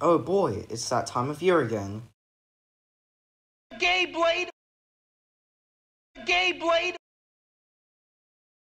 Oh boy, it's that time of year again. Gay Blade! Gay Blade!